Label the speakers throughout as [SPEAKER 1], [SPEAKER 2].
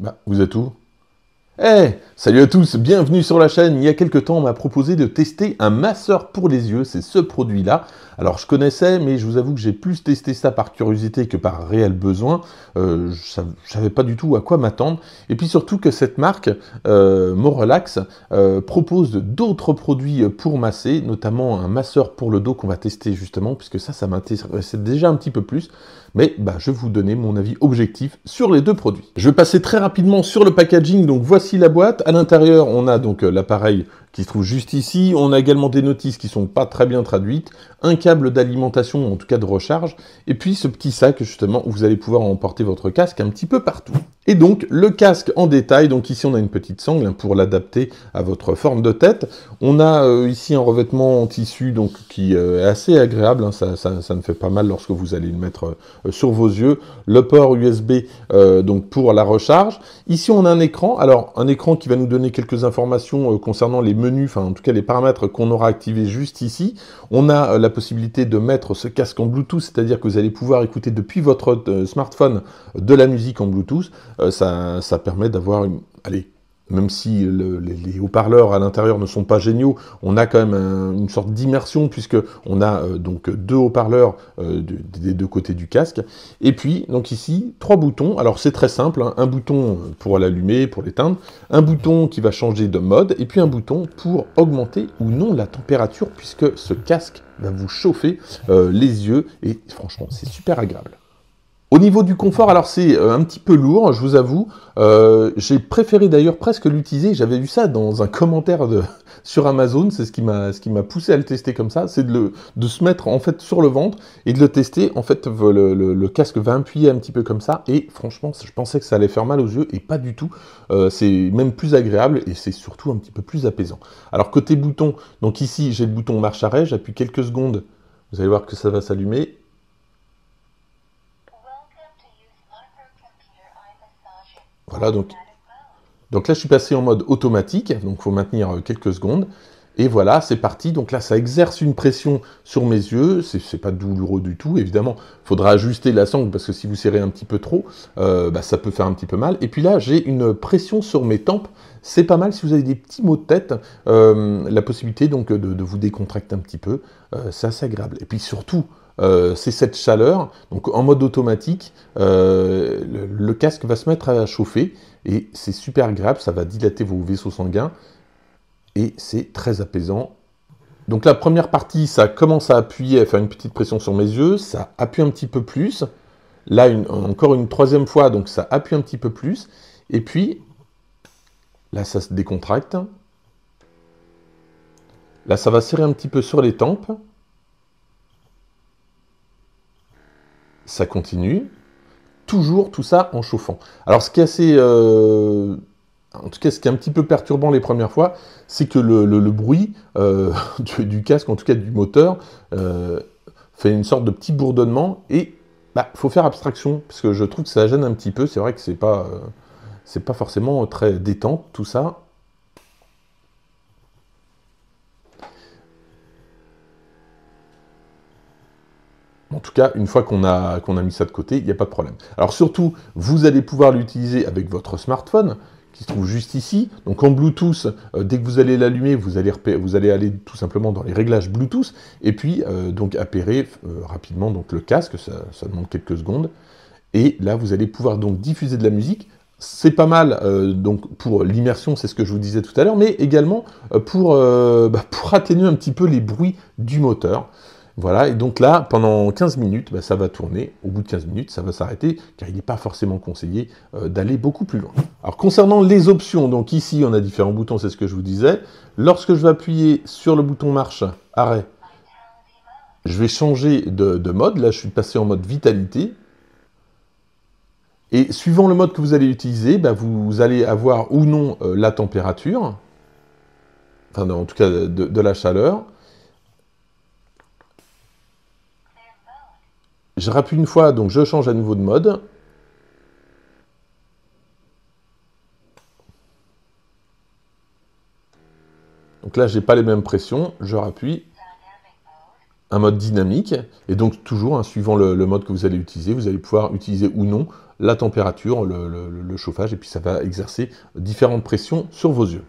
[SPEAKER 1] Bah, vous êtes où Hey, eh, salut à tous, bienvenue sur la chaîne. Il y a quelques temps, on m'a proposé de tester un masseur pour les yeux, c'est ce produit-là. Alors je connaissais, mais je vous avoue que j'ai plus testé ça par curiosité que par réel besoin. Euh, je ne savais pas du tout à quoi m'attendre. Et puis surtout que cette marque, euh, Morelax, euh, propose d'autres produits pour masser, notamment un masseur pour le dos qu'on va tester justement, puisque ça, ça m'intéresse déjà un petit peu plus. Mais bah, je vais vous donner mon avis objectif sur les deux produits. Je vais passer très rapidement sur le packaging, donc voici la boîte. À l'intérieur, on a donc euh, l'appareil qui se trouve juste ici. On a également des notices qui sont pas très bien traduites, un câble d'alimentation, en tout cas de recharge, et puis ce petit sac justement où vous allez pouvoir emporter votre casque un petit peu partout. Et donc le casque en détail, donc ici on a une petite sangle hein, pour l'adapter à votre forme de tête. On a euh, ici un revêtement en tissu donc, qui euh, est assez agréable, hein. ça, ne fait pas mal lorsque vous allez le mettre euh, sur vos yeux. Le port USB donc pour la recharge. Ici on a un écran, alors un écran qui va nous donner quelques informations concernant les enfin en tout cas les paramètres qu'on aura activés juste ici, on a euh, la possibilité de mettre ce casque en Bluetooth, c'est-à-dire que vous allez pouvoir écouter depuis votre euh, smartphone euh, de la musique en Bluetooth. ça, ça permet d'avoir une... Allez, même si les, haut-parleurs à l'intérieur ne sont pas géniaux, on a quand même une sorte d'immersion puisque on a euh, donc deux haut-parleurs euh, des deux côtés du casque. Et puis donc ici trois boutons. Alors c'est très simple, hein. un bouton pour l'allumer, pour l'éteindre, un bouton qui va changer de mode, et puis un bouton pour augmenter ou non la température puisque ce casque va vous chauffer euh, les yeux et franchement c'est super agréable. Au niveau du confort, alors c'est euh, un petit peu lourd, je vous avoue. Euh, j'ai préféré d'ailleurs presque l'utiliser. J'avais vu ça dans un commentaire de, sur Amazon. C'est ce qui m'a ce qui m'a poussé à le tester comme ça. C'est de, se mettre en fait sur le ventre et de le tester. En fait, le, casque va appuyer un petit peu comme ça. Et franchement, je pensais que ça allait faire mal aux yeux et pas du tout. Euh, c'est même plus agréable et c'est surtout un petit peu plus apaisant. Alors côté bouton, donc ici j'ai le bouton marche arrêt. J'appuie quelques secondes. Vous allez voir que ça va s'allumer Voilà, donc, donc là, je suis passé en mode automatique, donc il faut maintenir euh, quelques secondes. Et voilà, c'est parti. Donc là, ça exerce une pression sur mes yeux. C'est pas douloureux du tout, évidemment. Il faudra ajuster la sangle parce que si vous serrez un petit peu trop, euh, bah, ça peut faire un petit peu mal. Et puis là, j'ai une pression sur mes tempes. C'est pas mal si vous avez des petits maux de tête. Euh, la possibilité donc de, vous décontracter un petit peu, ça c'est assez agréable. Et puis surtout, euh, c'est cette chaleur. Donc en mode automatique, euh, le, casque va se mettre à chauffer et c'est super agréable, ça va dilater vos vaisseaux sanguins et c'est très apaisant. Donc la première partie, ça commence à appuyer, à faire une petite pression sur mes yeux, ça appuie un petit peu plus. Là, encore une troisième fois, donc ça appuie un petit peu plus. Et puis, là, ça se décontracte. Là, ça va serrer un petit peu sur les tempes. continue, toujours tout ça en chauffant. Alors ce qui est assez... Euh, en tout cas, ce qui est un petit peu perturbant les premières fois, c'est que le, bruit euh, du, casque, en tout cas du moteur, euh, fait une sorte de petit bourdonnement et bah, faut faire abstraction parce que je trouve que ça gêne un petit peu. C'est vrai que c'est pas, c'est pas forcément très détente tout ça. En tout cas, une fois qu'on a, mis ça de côté, il n'y a pas de problème. Alors surtout, vous allez pouvoir l'utiliser avec votre smartphone qui se trouve juste ici. Donc en Bluetooth, euh, dès que vous allez l'allumer, vous allez, aller tout simplement dans les réglages Bluetooth et puis euh, donc appairer euh, rapidement donc, le casque, ça, demande quelques secondes. Et là, vous allez pouvoir donc diffuser de la musique. C'est pas mal donc pour l'immersion, c'est ce que je vous disais tout à l'heure, mais également bah, pour atténuer un petit peu les bruits du moteur. Voilà, et donc là, pendant 15 minutes, bah, ça va tourner. Au bout de 15 minutes, ça va s'arrêter, car il n'est pas forcément conseillé euh, d'aller beaucoup plus loin. Alors concernant les options, donc ici on a différents boutons, c'est ce que je vous disais. Lorsque je vais appuyer sur le bouton marche, arrêt, je vais changer de, mode. Là, je suis passé en mode vitalité. Et suivant le mode que vous allez utiliser, bah, vous allez avoir ou non euh, la température, enfin en tout cas de la chaleur. Je rappuie une fois, donc je change à nouveau de mode. Donc là, je n'ai pas les mêmes pressions, je rappuie un mode dynamique, et donc toujours, hein, suivant le, mode que vous allez utiliser, vous allez pouvoir utiliser ou non la température, le, le chauffage, et puis ça va exercer différentes pressions sur vos yeux.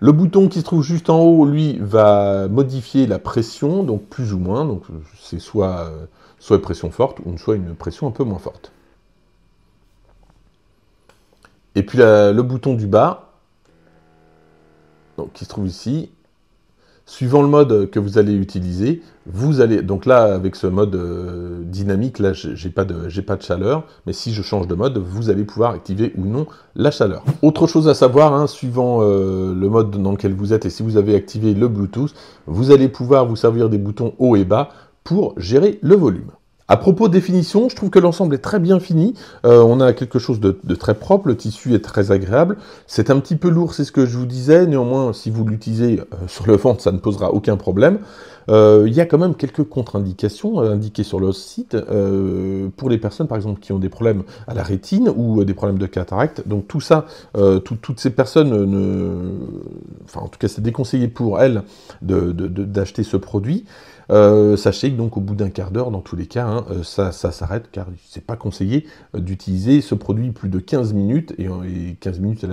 [SPEAKER 1] Le bouton qui se trouve juste en haut, lui, va modifier la pression, donc plus ou moins. Donc c'est soit euh, soit une pression forte ou soit une pression un peu moins forte. Et puis le bouton du bas, donc, qui se trouve ici, suivant le mode que vous allez utiliser, vous allez. Donc là, avec ce mode euh, dynamique, là, j'ai pas, de, pas de chaleur, mais si je change de mode, vous allez pouvoir activer ou non la chaleur. Autre chose à savoir, hein, suivant euh, le mode dans lequel vous êtes et si vous avez activé le Bluetooth, vous allez pouvoir vous servir des boutons haut et bas pour gérer le volume. À propos définition, je trouve que l'ensemble est très bien fini. Euh, on a quelque chose de, très propre, le tissu est très agréable. C'est un petit peu lourd, c'est ce que je vous disais. Néanmoins, si vous l'utilisez euh, sur le ventre, ça ne posera aucun problème. Euh, il y a quand même quelques contre-indications euh, indiquées sur le site euh, pour les personnes, par exemple, qui ont des problèmes à la rétine ou des problèmes de cataracte. Donc tout ça, toutes ces personnes, ne... enfin en tout cas, c'est déconseillé pour elles d'acheter ce produit. sachez que donc au bout d'un quart d'heure, dans tous les cas, hein, ça, s'arrête car c'est pas conseillé d'utiliser ce produit plus de 15 minutes et, 15 minutes,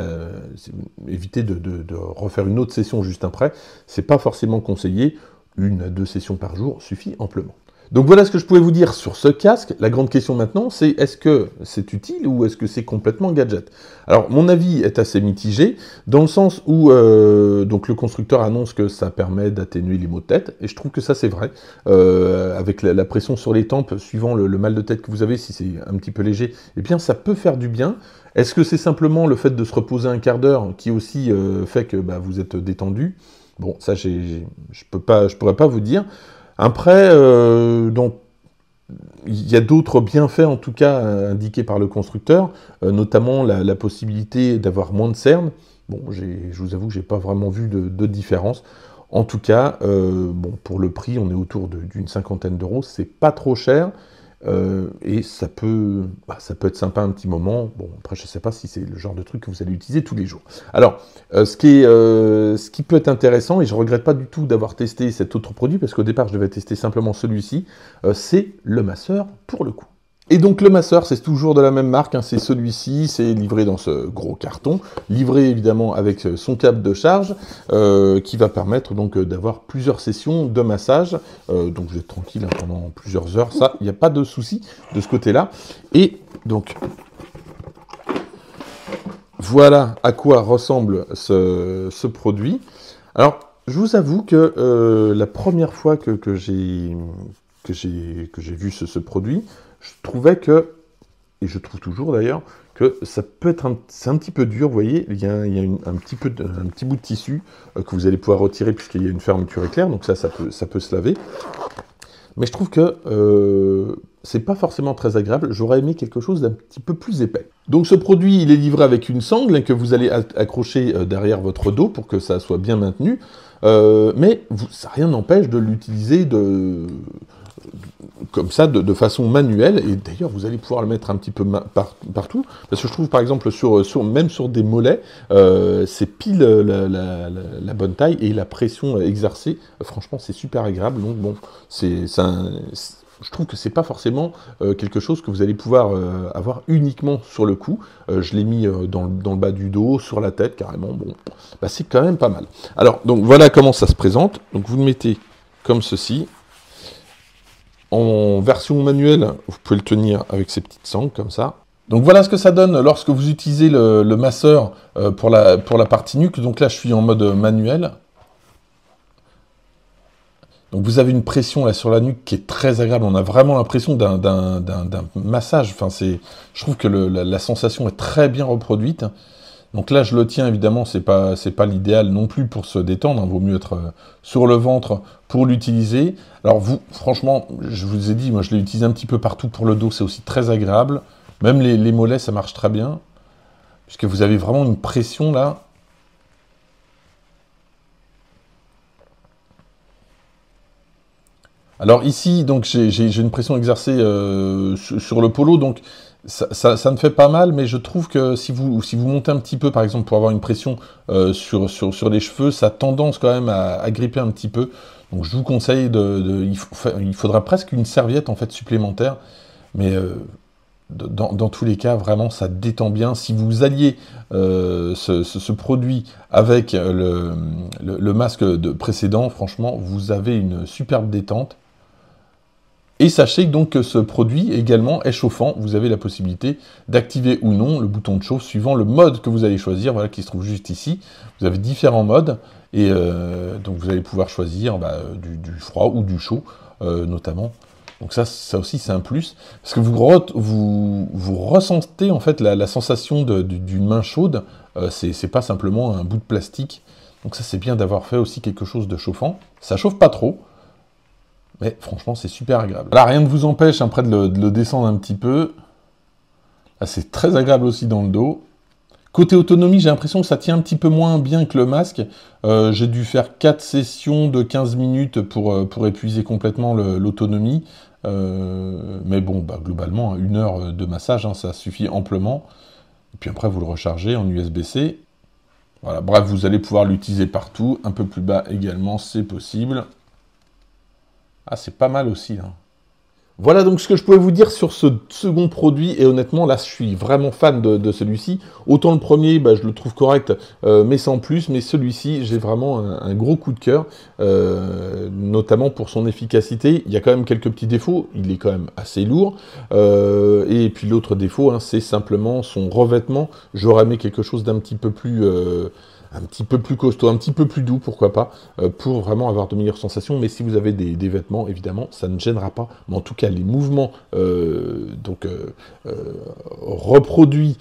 [SPEAKER 1] éviter de, de, refaire une autre session juste après, c'est pas forcément conseillé une, à deux sessions par jour suffit amplement. Donc voilà ce que je pouvais vous dire sur ce casque. La grande question maintenant, c'est est-ce que c'est utile ou est-ce que c'est complètement gadget Alors mon avis est assez mitigé, dans le sens où euh, donc le constructeur annonce que ça permet d'atténuer les maux de tête, et je trouve que ça c'est vrai, euh, avec la, pression sur les tempes, suivant le, mal de tête que vous avez, si c'est un petit peu léger, eh bien ça peut faire du bien. Est-ce que c'est simplement le fait de se reposer un quart d'heure qui aussi euh, fait que bah, vous êtes détendu Bon, ça, je peux pas, je pourrais pas vous dire. Après, euh, il y a d'autres bienfaits, en tout cas, indiqués par le constructeur, euh, notamment la, possibilité d'avoir moins de cernes. Bon, je vous avoue que j'ai pas vraiment vu de, différence. En tout cas, euh, bon, pour le prix, on est autour d'une cinquantaine d'euros. C'est pas trop cher. Euh, et ça peut, bah, ça peut être sympa un petit moment. Bon, après, je ne sais pas si c'est le genre de truc que vous allez utiliser tous les jours. Alors, euh, ce, qui euh, ce qui peut être intéressant, et je ne regrette pas du tout d'avoir testé cet autre produit, parce qu'au départ, je devais tester simplement celui-ci, c'est le masseur pour le coup. Et donc le masseur, c'est toujours de la même marque, hein. c'est celui-ci, c'est livré dans ce gros carton, livré évidemment avec euh, son câble de charge, euh, qui va permettre donc euh, d'avoir plusieurs sessions de massage. donc vous êtes tranquille hein, pendant plusieurs heures, ça, il n'y a pas de souci de ce côté-là. Et donc voilà à quoi ressemble ce, produit. Alors je vous avoue que la première fois que, que j'ai vu ce produit, je trouvais que, et je trouve toujours d'ailleurs, que ça peut être un, petit peu dur, vous voyez, il y a, un, petit peu petit bout de tissu euh, que vous allez pouvoir retirer puisqu'il y a une fermeture éclair, donc ça, ça peut, ça peut se laver. Mais je trouve que ce euh, c'est pas forcément très agréable. J'aurais aimé quelque chose d'un petit peu plus épais. Donc ce produit, il est livré avec une sangle que vous allez accrocher euh, derrière votre dos pour que ça soit bien maintenu. mais vous, ça rien n'empêche de l'utiliser de, comme ça, de, façon manuelle. Et d'ailleurs, vous allez pouvoir le mettre un petit peu partout. Parce que je trouve, par exemple, sur, sur même sur des mollets, euh, c'est pile euh, la, bonne taille et la pression exercée. Euh, franchement, c'est super agréable. Donc, bon, c'est ça. je trouve que c'est pas forcément quelque chose que vous allez pouvoir avoir uniquement sur le cou. je l'ai mis dans le, bas du dos, sur la tête carrément. Bon, bah, c'est quand même pas mal. Alors donc voilà comment ça se présente. Donc vous le mettez comme ceci. En version manuelle, vous pouvez le tenir avec ces petites sangles comme ça. Donc voilà ce que ça donne lorsque vous utilisez le, masseur euh, pour, la, pour la partie nuque. Donc là, je suis en mode manuel. Donc vous avez une pression sur la nuque qui est très agréable. On a vraiment l'impression d'un massage. Enfin, je trouve que la, sensation est très bien reproduite. Donc là, je le tiens, évidemment, c'est pas, c'est pas l'idéal non plus pour se détendre. Il hein. Vaut mieux être euh, sur le ventre pour l'utiliser. Alors, vous, franchement, je vous ai dit, moi, je l'ai utilisé un petit peu partout pour le dos. C'est aussi très agréable. Même les, mollets, ça marche très bien. Puisque vous avez vraiment une pression là. Alors ici, donc j'ai une pression exercée euh, sur, sur le polo, donc ça, ne fait pas mal, mais je trouve que si vous, si vous montez un petit peu, par exemple, pour avoir une pression euh, sur, sur, les cheveux, ça a tendance quand même à, gripper un petit peu. Donc je vous conseille de. il, faudra presque une serviette en fait supplémentaire. Mais euh, dans, tous les cas, vraiment, ça détend bien. Si vous alliez euh, ce, produit avec le, le masque de précédent, franchement, vous avez une superbe détente. Et sachez donc que ce produit également est chauffant. Vous avez la possibilité d'activer ou non le bouton de chauffe suivant le mode que vous allez choisir, voilà, qui se trouve juste ici. Vous avez différents modes et euh, donc vous allez pouvoir choisir bah, du, froid ou du chaud, euh, notamment. Donc ça, ça aussi c'est un plus, parce que vous, ressentez en fait la, sensation d'une main chaude. Euh, ce c'est pas simplement un bout de plastique. Donc ça c'est bien d'avoir fait aussi quelque chose de chauffant. Ça chauffe pas trop. Mais franchement, c'est super agréable. rien ne vous empêche après hein, de le, descendre un petit peu. c'est très agréable aussi dans le dos. Côté autonomie, j'ai l'impression que ça tient un petit peu moins bien que le masque. Euh, j'ai dû faire 4 sessions de 15 minutes euh, pour, épuiser complètement l'autonomie. Euh, mais bon, bah, globalement, une heure de massage, hein, ça suffit amplement. Et puis après, vous le rechargez en USB-C. Voilà, bref, vous allez pouvoir l'utiliser partout. Un peu plus bas également, c'est possible. Ah, c'est pas mal aussi. Hein. Voilà donc ce que je pouvais vous dire sur ce second produit, et honnêtement là je suis vraiment fan de, celui-ci. Autant le premier, bah, je le trouve correct, euh, mais sans plus, mais celui-ci j'ai vraiment un, gros coup de cœur, euh, notamment pour son efficacité. Il y a quand même quelques petits défauts, il est quand même assez lourd, euh, et puis l'autre défaut hein, c'est simplement son revêtement. J'aurais aimé quelque chose d'un petit peu plus un petit peu plus costaud, un petit peu plus doux, pourquoi pas, euh, pour vraiment avoir de meilleures sensations. Mais si vous avez des, vêtements, évidemment, ça ne gênera pas. Mais en tout cas, les mouvements euh, donc, euh, reproduits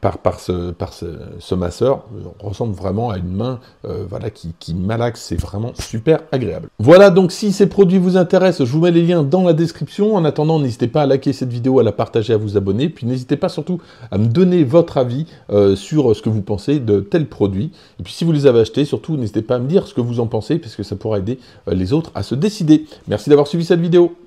[SPEAKER 1] par, par, ce, par ce, masseur ressemblent vraiment à une main voilà, qui, qui malaxe. C'est vraiment super agréable. Voilà, donc si ces produits vous intéressent, je vous mets les liens dans la description. En attendant, n'hésitez pas à liker cette vidéo, à la partager, à vous abonner. Puis n'hésitez pas surtout à me donner votre avis sur ce que vous pensez de tel produit et puis si vous les avez achetés, surtout n'hésitez pas à me dire ce que vous en pensez, parce que ça pourra aider euh, les autres à se décider. Merci d'avoir suivi cette vidéo.